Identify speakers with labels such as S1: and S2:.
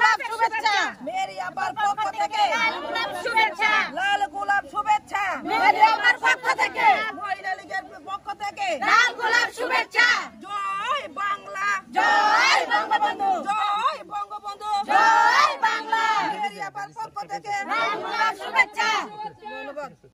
S1: গোলাপ শুভেচ্ছা মেরি আবার পক্ষ থেকে লাল গোলাপ শুভেচ্ছা লাল গোলাপ শুভেচ্ছা মেরি আবার পক্ষ থেকে মহিলা লীগের পক্ষ থেকে লাল গোলাপ শুভেচ্ছা জয় বাংলা জয় বঙ্গবন্ধু জয় বঙ্গবন্ধু
S2: জয় বাংলা
S3: মেরি আবার পক্ষ থেকে লাল গোলাপ শুভেচ্ছা ধন্যবাদ